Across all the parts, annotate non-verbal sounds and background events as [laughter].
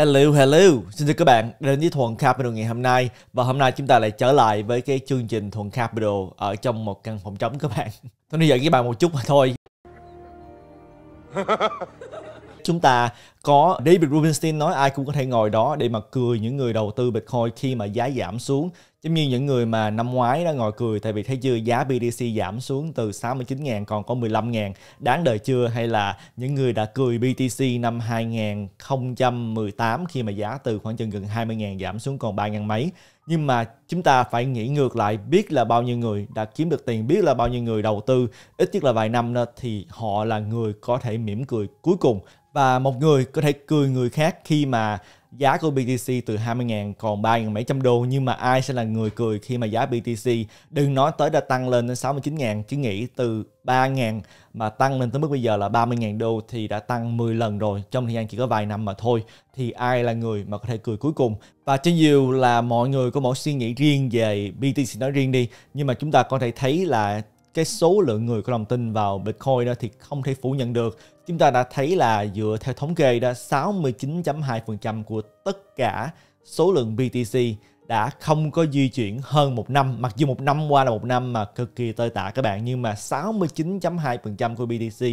Hello, hello. Xin chào các bạn đến với Thuận Capital ngày hôm nay và hôm nay chúng ta lại trở lại với cái chương trình Thuận Capital ở trong một căn phòng trống các bạn. Tôi nói giờ với bạn một chút mà thôi. [laughs] chúng ta có David Rubenstein nói ai cũng có thể ngồi đó để mà cười những người đầu tư Bitcoin khi mà giá giảm xuống. Giống như những người mà năm ngoái đã ngồi cười tại vì thấy chưa giá BTC giảm xuống từ 69.000 còn có 15.000 đáng đời chưa hay là những người đã cười BTC năm 2018 khi mà giá từ khoảng chừng gần 20.000 giảm xuống còn 3.000 mấy. Nhưng mà chúng ta phải nghĩ ngược lại biết là bao nhiêu người đã kiếm được tiền, biết là bao nhiêu người đầu tư ít nhất là vài năm đó thì họ là người có thể mỉm cười cuối cùng và một người có thể cười người khác khi mà giá của BTC từ 20.000 còn 3.700 đô nhưng mà ai sẽ là người cười khi mà giá BTC đừng nói tới đã tăng lên đến 69.000 chứ nghĩ từ 3.000 mà tăng lên tới mức bây giờ là 30.000 đô thì đã tăng 10 lần rồi trong thời gian chỉ có vài năm mà thôi thì ai là người mà có thể cười cuối cùng và trên nhiều là mọi người có mỗi suy nghĩ riêng về BTC nói riêng đi nhưng mà chúng ta có thể thấy là cái số lượng người có lòng tin vào Bitcoin đó thì không thể phủ nhận được. Chúng ta đã thấy là dựa theo thống kê đó 69.2% của tất cả số lượng BTC đã không có di chuyển hơn một năm mặc dù một năm qua là một năm mà cực kỳ tơi tả các bạn nhưng mà 69.2% của BTC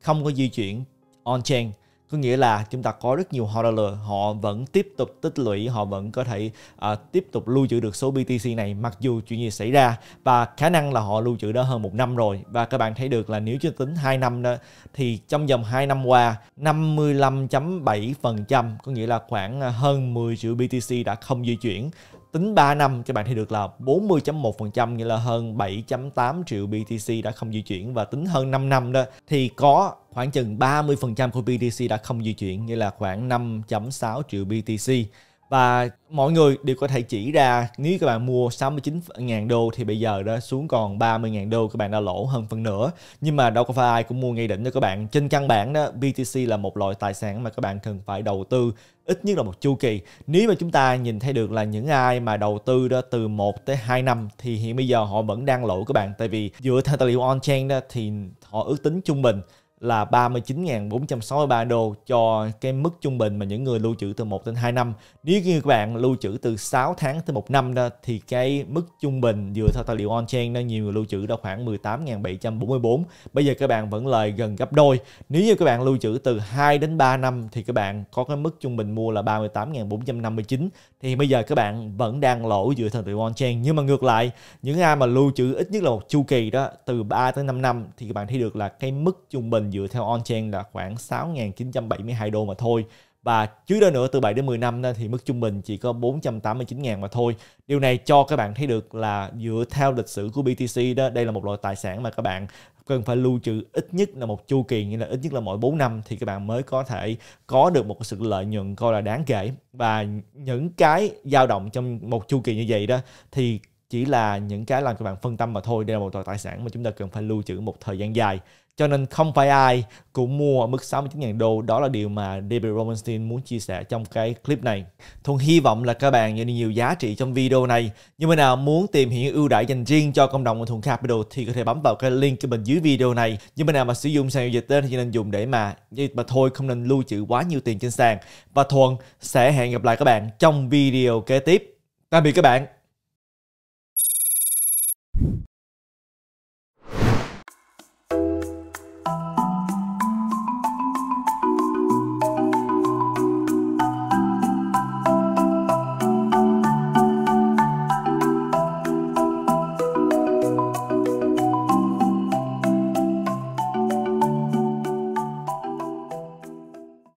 không có di chuyển on chain có nghĩa là chúng ta có rất nhiều hodler họ vẫn tiếp tục tích lũy họ vẫn có thể uh, tiếp tục lưu trữ được số BTC này mặc dù chuyện gì xảy ra và khả năng là họ lưu trữ đó hơn một năm rồi và các bạn thấy được là nếu chúng tính 2 năm đó thì trong vòng 2 năm qua 55.7% có nghĩa là khoảng à, hơn 10 triệu BTC đã không di chuyển tính 3 năm các bạn thì được là 40.1% nghĩa là hơn 7.8 triệu BTC đã không di chuyển và tính hơn 5 năm đó thì có khoảng chừng 30% của BTC đã không di chuyển nghĩa là khoảng 5.6 triệu BTC và mọi người đều có thể chỉ ra nếu các bạn mua 69.000 đô thì bây giờ đó xuống còn 30.000 đô các bạn đã lỗ hơn phần nữa nhưng mà đâu có phải ai cũng mua ngay đỉnh cho các bạn trên căn bản đó BTC là một loại tài sản mà các bạn cần phải đầu tư ít nhất là một chu kỳ nếu mà chúng ta nhìn thấy được là những ai mà đầu tư đó từ 1 tới 2 năm thì hiện bây giờ họ vẫn đang lỗ các bạn tại vì dựa theo tài liệu on chain đó thì họ ước tính trung bình là 39.463 đô cho cái mức trung bình mà những người lưu trữ từ 1 đến 2 năm. Nếu như các bạn lưu trữ từ 6 tháng tới 1 năm đó thì cái mức trung bình dựa theo tài liệu on-chain đó nhiều người lưu trữ đã khoảng 18.744. Bây giờ các bạn vẫn lời gần gấp đôi. Nếu như các bạn lưu trữ từ 2 đến 3 năm thì các bạn có cái mức trung bình mua là 38.459 thì bây giờ các bạn vẫn đang lỗ dựa theo tài liệu on-chain. Nhưng mà ngược lại, những ai mà lưu trữ ít nhất là một chu kỳ đó từ 3 tới 5 năm thì các bạn thấy được là cái mức trung bình dựa theo on-chain là khoảng 6.972 đô mà thôi và trước đó nữa từ 7 đến 10 năm thì mức trung bình chỉ có 489 ngàn mà thôi. Điều này cho các bạn thấy được là dựa theo lịch sử của BTC đó, đây là một loại tài sản mà các bạn cần phải lưu trữ ít nhất là một chu kỳ như là ít nhất là mỗi 4 năm thì các bạn mới có thể có được một sự lợi nhuận coi là đáng kể và những cái dao động trong một chu kỳ như vậy đó thì chỉ là những cái làm các bạn phân tâm mà thôi đây là một tài sản mà chúng ta cần phải lưu trữ một thời gian dài cho nên không phải ai cũng mua ở mức 69.000 đô đó là điều mà David Romanstein muốn chia sẻ trong cái clip này Thuần hy vọng là các bạn nhận được nhiều giá trị trong video này như mà nào muốn tìm hiểu ưu đãi dành riêng cho cộng đồng của Thuần Capital thì có thể bấm vào cái link ở bên dưới video này như mà nào mà sử dụng sàn giao dịch tên thì nên dùng để mà mà thôi không nên lưu trữ quá nhiều tiền trên sàn và Thuần sẽ hẹn gặp lại các bạn trong video kế tiếp tạm biệt các bạn